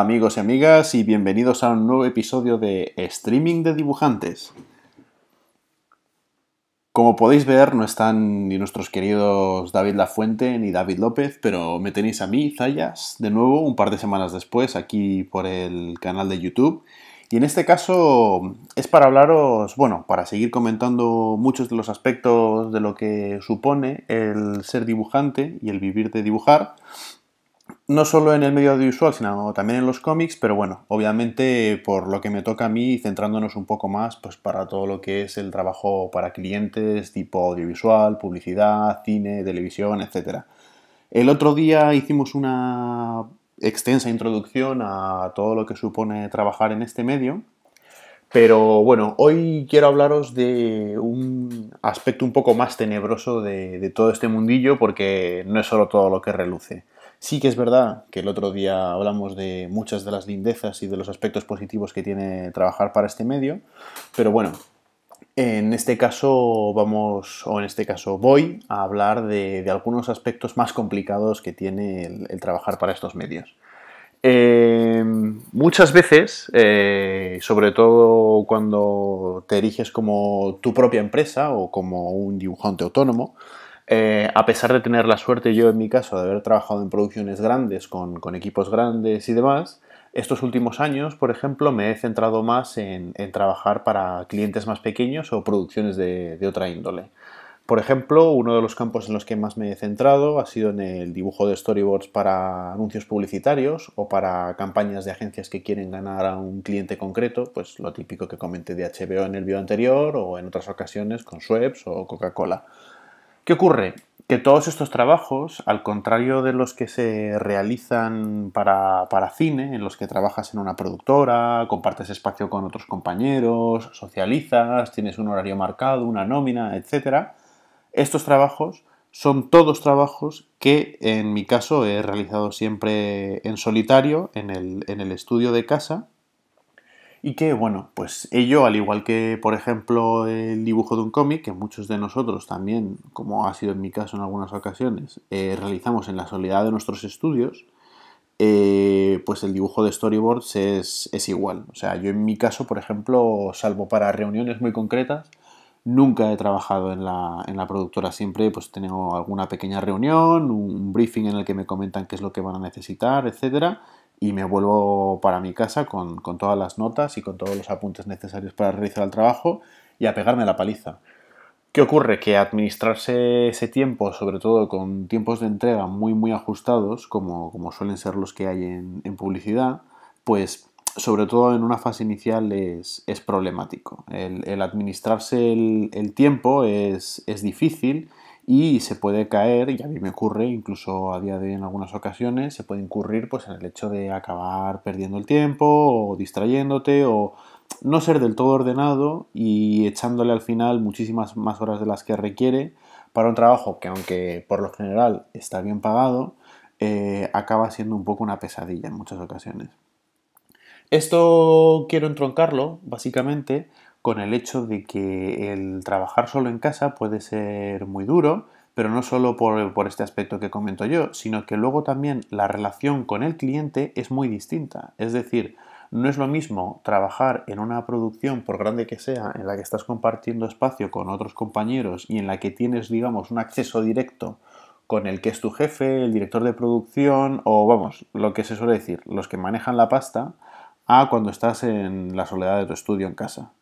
amigos y amigas y bienvenidos a un nuevo episodio de Streaming de Dibujantes. Como podéis ver, no están ni nuestros queridos David Lafuente ni David López, pero me tenéis a mí, Zayas, de nuevo, un par de semanas después, aquí por el canal de YouTube. Y en este caso es para hablaros, bueno, para seguir comentando muchos de los aspectos de lo que supone el ser dibujante y el vivir de dibujar no solo en el medio audiovisual, sino también en los cómics, pero bueno, obviamente por lo que me toca a mí, centrándonos un poco más, pues para todo lo que es el trabajo para clientes, tipo audiovisual, publicidad, cine, televisión, etc. El otro día hicimos una extensa introducción a todo lo que supone trabajar en este medio, pero bueno, hoy quiero hablaros de un aspecto un poco más tenebroso de, de todo este mundillo, porque no es solo todo lo que reluce. Sí que es verdad que el otro día hablamos de muchas de las lindezas y de los aspectos positivos que tiene trabajar para este medio, pero bueno, en este caso vamos, o en este caso voy a hablar de, algunos aspectos más complicados que tiene el, trabajar para estos medios. Em, muchas veces, eh, sobre todo cuando te eriges como tu propia empresa o como un dibujante autónomo, eh, a pesar de tener la suerte yo en mi caso de haber trabajado en producciones grandes, con, equipos grandes y demás, estos últimos años, por ejemplo, me he centrado más en, trabajar para clientes más pequeños o producciones de, otra índole. Por ejemplo, uno de los campos en los que más me he centrado ha sido en el dibujo de storyboards para anuncios publicitarios o para campañas de agencias que quieren ganar a un cliente concreto, pues lo típico que comenté de HBO en el video anterior o en otras ocasiones con Schweppes o Coca-Cola. ¿Qué ocurre? Que todos estos trabajos, al contrario de los que se realizan para, cine, en los que trabajas en una productora, compartes espacio con otros compañeros, socializas, tienes un horario marcado, una nómina, etc., estos trabajos son todos trabajos que en mi caso he realizado siempre en solitario, en el, en el estudio de casa, y que, bueno, pues ello, al igual que, por ejemplo, el dibujo de un cómic, que muchos de nosotros también, como ha sido en mi caso en algunas ocasiones, eh, realizamos en la soledad de nuestros estudios, eh, pues el dibujo de storyboards es, igual. O sea, yo en mi caso, por ejemplo, salvo para reuniones muy concretas, Nunca he trabajado en la, en la, productora, siempre pues tenido alguna pequeña reunión, un briefing en el que me comentan qué es lo que van a necesitar, etcétera, y me vuelvo para mi casa con, todas las notas y con todos los apuntes necesarios para realizar el trabajo y a pegarme la paliza. ¿Qué ocurre? Que administrarse ese tiempo, sobre todo con tiempos de entrega muy muy ajustados, como, como suelen ser los que hay en, publicidad, pues sobre todo en una fase inicial es, problemático. El, administrarse el, el tiempo es, es difícil y se puede caer, y a mí me ocurre incluso a día de hoy en algunas ocasiones, se puede incurrir pues en el hecho de acabar perdiendo el tiempo o distrayéndote o no ser del todo ordenado y echándole al final muchísimas más horas de las que requiere para un trabajo que aunque por lo general está bien pagado, eh, acaba siendo un poco una pesadilla en muchas ocasiones. Esto quiero entroncarlo básicamente con el hecho de que el trabajar solo en casa puede ser muy duro, pero no solo por, este aspecto que comento yo, sino que luego también la relación con el cliente es muy distinta. Es decir, no es lo mismo trabajar en una producción, por grande que sea, en la que estás compartiendo espacio con otros compañeros y en la que tienes, digamos, un acceso directo con el que es tu jefe, el director de producción o, vamos, lo que se suele decir, los que manejan la pasta, a cuando estás en la soledad de tu estudio en casa.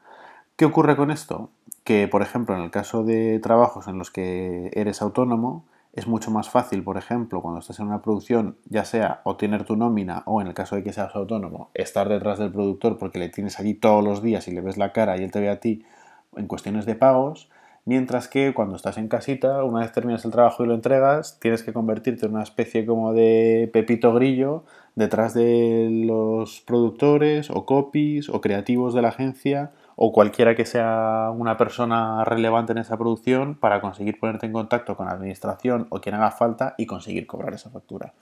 ¿Qué ocurre con esto? Que, por ejemplo, en el caso de trabajos en los que eres autónomo, es mucho más fácil, por ejemplo, cuando estás en una producción, ya sea obtener tu nómina o en el caso de que seas autónomo, estar detrás del productor porque le tienes allí todos los días y le ves la cara y él te ve a ti en cuestiones de pagos, mientras que cuando estás en casita, una vez terminas el trabajo y lo entregas, tienes que convertirte en una especie como de pepito grillo detrás de los productores o copies o creativos de la agencia o cualquiera que sea una persona relevante en esa producción para conseguir ponerte en contacto con la administración o quien haga falta y conseguir cobrar esa factura.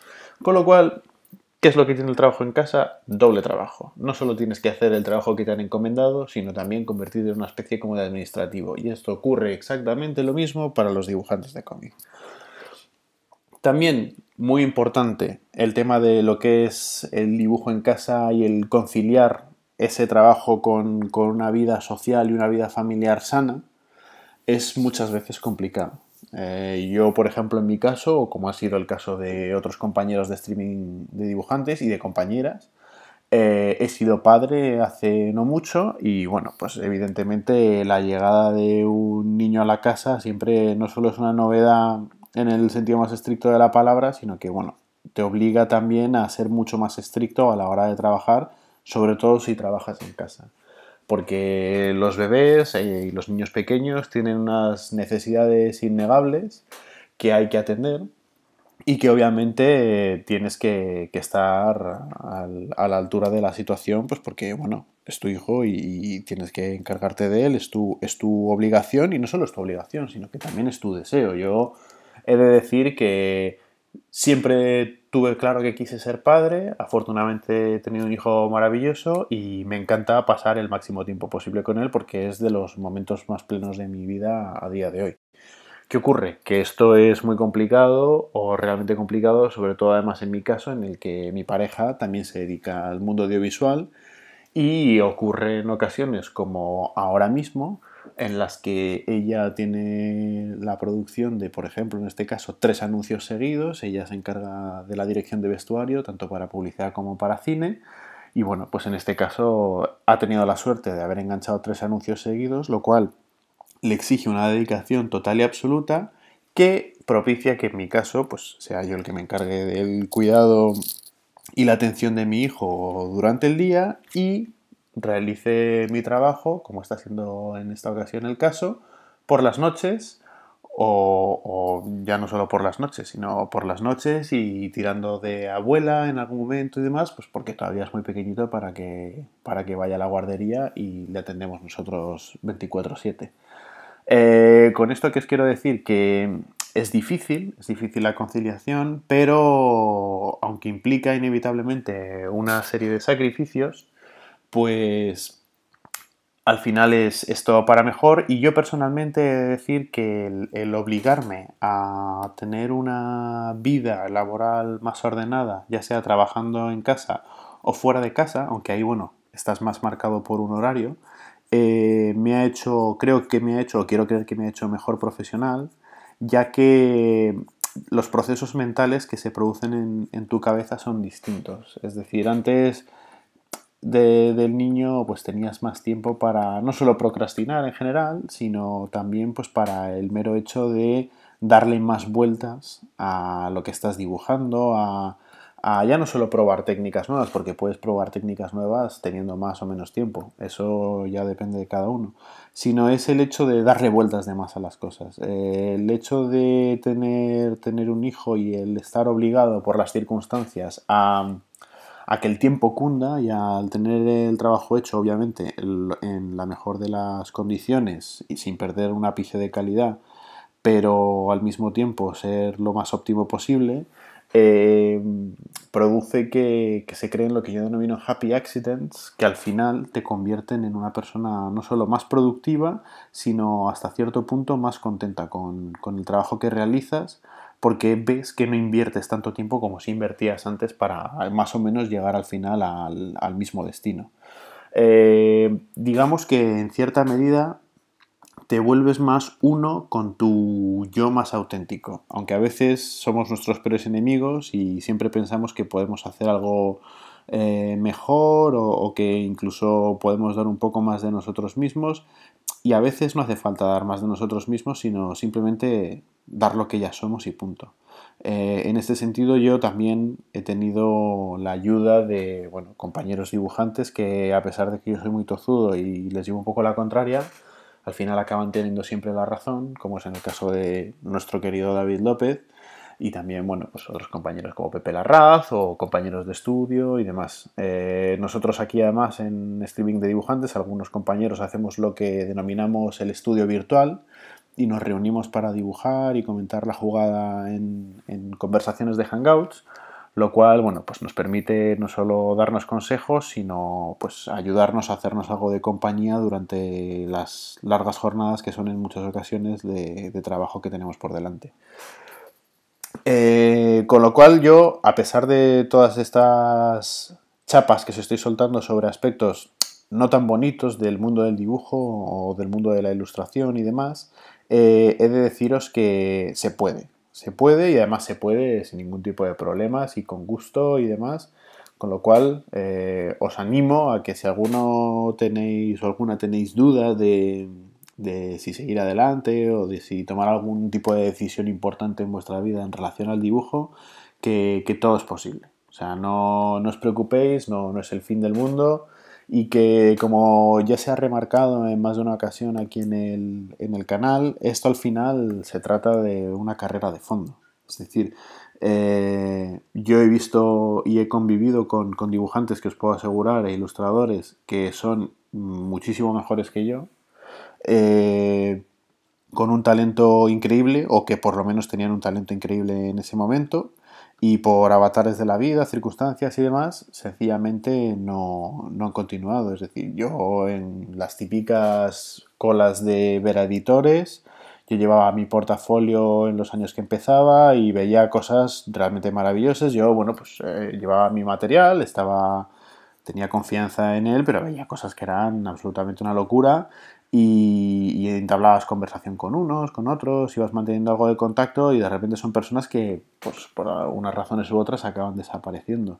Con lo cual, ¿qué es lo que tiene el trabajo en casa? Doble trabajo. No solo tienes que hacer el trabajo que te han encomendado, sino también convertirte en una especie como de administrativo. Y esto ocurre exactamente lo mismo para los dibujantes de cómic. También, muy importante, el tema de lo que es el dibujo en casa y el conciliar ese trabajo con, una vida social y una vida familiar sana es muchas veces complicado. Eh, yo, por ejemplo, en mi caso, como ha sido el caso de otros compañeros de streaming de dibujantes y de compañeras, eh, he sido padre hace no mucho y bueno, pues evidentemente la llegada de un niño a la casa siempre no solo es una novedad en el sentido más estricto de la palabra, sino que bueno, te obliga también a ser mucho más estricto a la hora de trabajar sobre todo si trabajas en casa. Porque los bebés eh, y los niños pequeños tienen unas necesidades innegables que hay que atender y que obviamente eh, tienes que, estar a la altura de la situación, pues porque, bueno, es tu hijo y, tienes que encargarte de él, es tu, es tu obligación y no solo es tu obligación, sino que también es tu deseo. Yo he de decir que siempre tuve claro que quise ser padre, afortunadamente he tenido un hijo maravilloso y me encanta pasar el máximo tiempo posible con él porque es de los momentos más plenos de mi vida a día de hoy. ¿Qué ocurre? Que esto es muy complicado o realmente complicado, sobre todo además en mi caso en el que mi pareja también se dedica al mundo audiovisual y ocurre en ocasiones como ahora mismo en las que ella tiene la producción de, por ejemplo, en este caso, tres anuncios seguidos. Ella se encarga de la dirección de vestuario, tanto para publicidad como para cine. Y bueno, pues en este caso ha tenido la suerte de haber enganchado tres anuncios seguidos, lo cual le exige una dedicación total y absoluta que propicia que en mi caso pues sea yo el que me encargue del cuidado y la atención de mi hijo durante el día y realice mi trabajo, como está siendo en esta ocasión el caso, por las noches o, ya no solo por las noches, sino por las noches y tirando de abuela en algún momento y demás, pues porque todavía es muy pequeñito para que, para que vaya a la guardería y le atendemos nosotros 24/7. Eh, con esto que os quiero decir que es difícil, es difícil la conciliación, pero aunque implica inevitablemente una serie de sacrificios, pues al final es, esto para mejor y yo personalmente he de decir que el, obligarme a tener una vida laboral más ordenada, ya sea trabajando en casa o fuera de casa, aunque ahí bueno, estás más marcado por un horario, eh, me ha hecho, creo que me ha hecho, o quiero creer que me ha hecho mejor profesional, ya que los procesos mentales que se producen en tu cabeza son distintos. Es decir, antes del niño pues tenías más tiempo para no solo procrastinar en general, sino también pues para el mero hecho de darle más vueltas a lo que estás dibujando, a, ya no solo probar técnicas nuevas, porque puedes probar técnicas nuevas teniendo más o menos tiempo, eso ya depende de cada uno, sino es el hecho de darle vueltas de más a las cosas. Eh, el hecho de tener, tener un hijo y el estar obligado por las circunstancias a a que el tiempo cunda y al tener el trabajo hecho, obviamente, en la mejor de las condiciones y sin perder un ápice de calidad, pero al mismo tiempo ser lo más óptimo posible, eh, produce que, se creen lo que yo denomino happy accidents, que al final te convierten en una persona no solo más productiva, sino hasta cierto punto más contenta con el trabajo que realizas porque ves que no inviertes tanto tiempo como si invertías antes para eh, más o menos llegar al final al, mismo destino. Eh, digamos que en cierta medida te vuelves más uno con tu yo más auténtico, aunque a veces somos nuestros peores enemigos y siempre pensamos que podemos hacer algo eh, mejor o, que incluso podemos dar un poco más de nosotros mismos, y a veces no hace falta dar más de nosotros mismos, sino simplemente dar lo que ya somos y punto. Eh, en este sentido yo también he tenido la ayuda de compañeros dibujantes que a pesar de que yo soy muy tozudo y les llevo un poco la contraria, al final acaban teniendo siempre la razón, como es en el caso de nuestro querido David López, y también, bueno, pues otros compañeros como Pepe Larraz o compañeros de estudio y demás. Eh, nosotros aquí además en streaming de dibujantes, algunos compañeros hacemos lo que denominamos el estudio virtual y nos reunimos para dibujar y comentar la jugada en, conversaciones de Hangouts lo cual bueno pues nos permite no solo darnos consejos sino pues ayudarnos a hacernos algo de compañía durante las largas jornadas que son en muchas ocasiones de, de trabajo que tenemos por delante eh, con lo cual yo, a pesar de todas estas chapas que os estoy soltando sobre aspectos no tan bonitos del mundo del dibujo o del mundo de la ilustración y demás, eh, he de deciros que se puede. Se puede y además se puede sin ningún tipo de problemas y con gusto y demás. Con lo cual eh, os animo a que si alguno tenéis o alguna tenéis duda de, de si seguir adelante o de si tomar algún tipo de decisión importante en vuestra vida en relación al dibujo, que, todo es posible. O sea, no, os preocupéis, no, no, es el fin del mundo y que como ya se ha remarcado en más de una ocasión aquí en el, en el canal, esto al final se trata de una carrera de fondo. Es decir, eh, yo he visto y he convivido con dibujantes que os puedo asegurar e ilustradores que son muchísimo mejores que yo, eh, con un talento increíble, o que por lo menos tenían un talento increíble en ese momento, y por avatares de la vida, circunstancias y demás, sencillamente no, no han continuado. Es decir, yo en las típicas colas de ver a editores, yo llevaba mi portafolio en los años que empezaba y veía cosas realmente maravillosas. Yo, bueno, pues eh, llevaba mi material, estaba tenía confianza en él, pero veía cosas que eran absolutamente una locura y, entablabas conversación con unos, con otros, ibas manteniendo algo de contacto y de repente son personas que pues, por unas razones u otras acaban desapareciendo.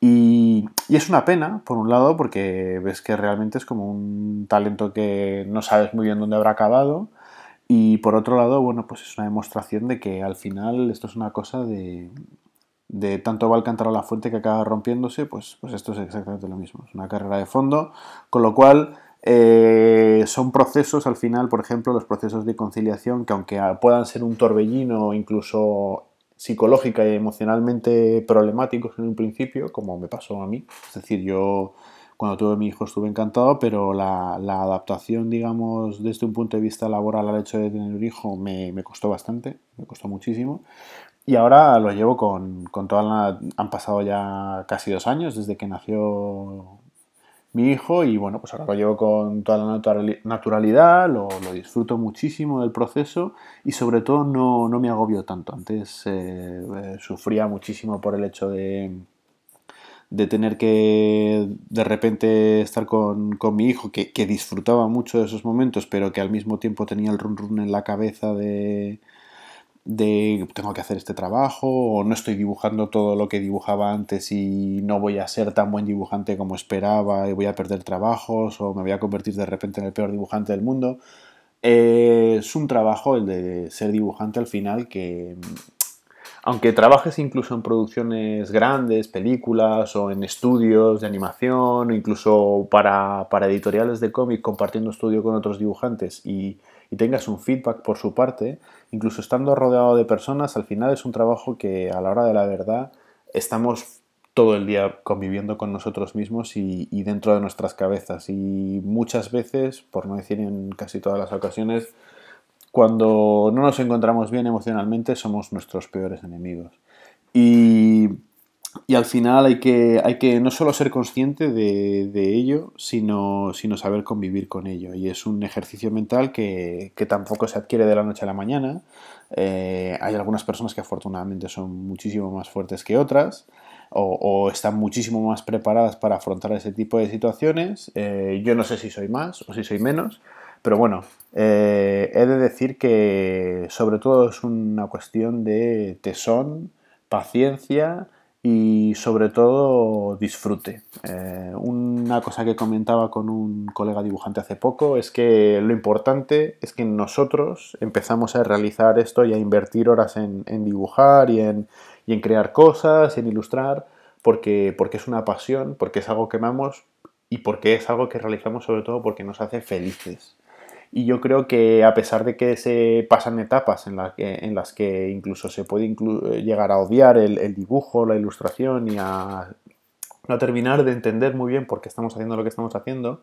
Y, es una pena, por un lado, porque ves que realmente es como un talento que no sabes muy bien dónde habrá acabado. Y por otro lado, bueno, pues es una demostración de que al final esto es una cosa de, de tanto va al cantar a la fuente que acaba rompiéndose, pues, pues esto es exactamente lo mismo. Es una carrera de fondo, con lo cual eh, son procesos al final, por ejemplo, los procesos de conciliación, que aunque puedan ser un torbellino, incluso psicológica y emocionalmente problemáticos en un principio, como me pasó a mí. Es decir, yo cuando tuve mi hijo estuve encantado, pero la, adaptación, digamos, desde un punto de vista laboral al hecho de tener un hijo me, me costó bastante, me costó muchísimo. Y ahora lo llevo con, con toda la... Han pasado ya casi dos años desde que nació mi hijo y bueno, pues ahora lo llevo con toda la naturalidad, lo, disfruto muchísimo del proceso y sobre todo no, me agobio tanto. Antes eh, eh, sufría muchísimo por el hecho de, de tener que de repente estar con, mi hijo, que, que, disfrutaba mucho de esos momentos, pero que al mismo tiempo tenía el run run en la cabeza de, de tengo que hacer este trabajo o no estoy dibujando todo lo que dibujaba antes y no voy a ser tan buen dibujante como esperaba y voy a perder trabajos o me voy a convertir de repente en el peor dibujante del mundo. Eh, es un trabajo el de ser dibujante al final que aunque trabajes incluso en producciones grandes, películas o en estudios de animación o incluso para, para editoriales de cómic compartiendo estudio con otros dibujantes y y tengas un feedback por su parte, incluso estando rodeado de personas, al final es un trabajo que a la hora de la verdad estamos todo el día conviviendo con nosotros mismos y, dentro de nuestras cabezas. Y muchas veces, por no decir en casi todas las ocasiones, cuando no nos encontramos bien emocionalmente somos nuestros peores enemigos. Y y al final hay que, hay que no solo ser consciente de, ello, sino, saber convivir con ello. Y es un ejercicio mental que, tampoco se adquiere de la noche a la mañana. Eh, hay algunas personas que afortunadamente son muchísimo más fuertes que otras. O, están muchísimo más preparadas para afrontar ese tipo de situaciones. Eh, yo no sé si soy más o si soy menos, pero bueno, eh, he de decir que sobre todo es una cuestión de tesón, paciencia, y sobre todo disfrute. Eh, una cosa que comentaba con un colega dibujante hace poco es que lo importante es que nosotros empezamos a realizar esto y a invertir horas en, dibujar y en, y en, crear cosas, en ilustrar, porque, porque es una pasión, porque es algo que amamos y porque es algo que realizamos sobre todo porque nos hace felices. Y yo creo que a pesar de que se pasan etapas en, la que, en las que incluso se puede eh, llegar a odiar el, dibujo, la ilustración y a, no terminar de entender muy bien por qué estamos haciendo lo que estamos haciendo,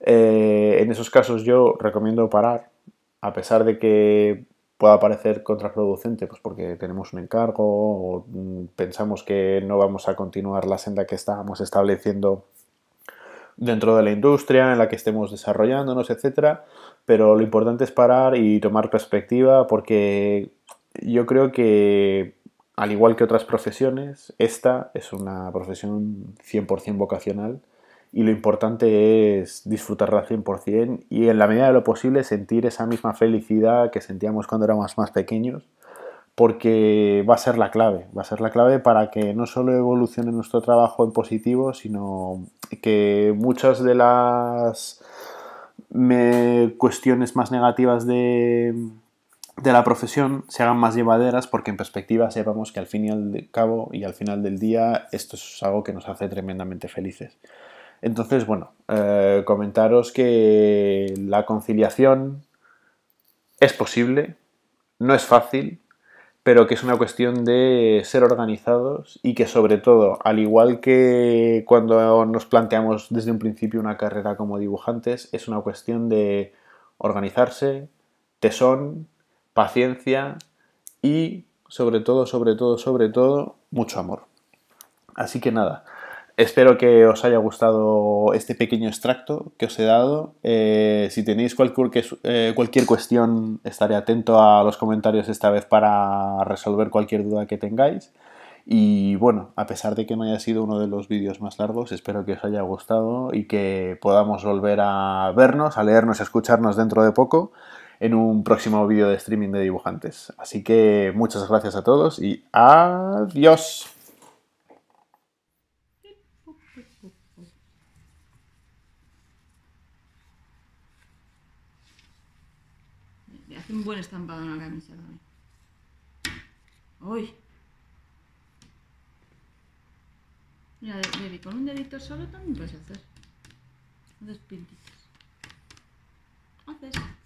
eh, en esos casos yo recomiendo parar, a pesar de que pueda parecer contraproducente, pues porque tenemos un encargo o mm, pensamos que no vamos a continuar la senda que estábamos estableciendo dentro de la industria en la que estemos desarrollándonos, etcétera. Pero lo importante es parar y tomar perspectiva porque yo creo que, al igual que otras profesiones, esta es una profesión 100% vocacional y lo importante es disfrutarla 100% y en la medida de lo posible sentir esa misma felicidad que sentíamos cuando éramos más pequeños porque va a ser la clave, va a ser la clave para que no solo evolucione nuestro trabajo en positivo, sino que muchas de las cuestiones más negativas de, la profesión se hagan más llevaderas porque en perspectiva sepamos que al fin y al cabo y al final del día esto es algo que nos hace tremendamente felices. Entonces, bueno, eh, comentaros que la conciliación es posible, no es fácil, pero que es una cuestión de ser organizados y que sobre todo, al igual que cuando nos planteamos desde un principio una carrera como dibujantes, es una cuestión de organizarse, tesón, paciencia y sobre todo, sobre todo, sobre todo, mucho amor. Así que nada, Espero que os haya gustado este pequeño extracto que os he dado. Eh, si tenéis cualquier, eh, cualquier cuestión, estaré atento a los comentarios esta vez para resolver cualquier duda que tengáis. Y bueno, a pesar de que no haya sido uno de los vídeos más largos, espero que os haya gustado y que podamos volver a vernos, a leernos, a escucharnos dentro de poco en un próximo vídeo de streaming de dibujantes. Así que muchas gracias a todos y adiós. Un buen estampado en la camisa también. ¡Uy! Mira, con un dedito solo también puedes hacer. Dos pintitas. Haces.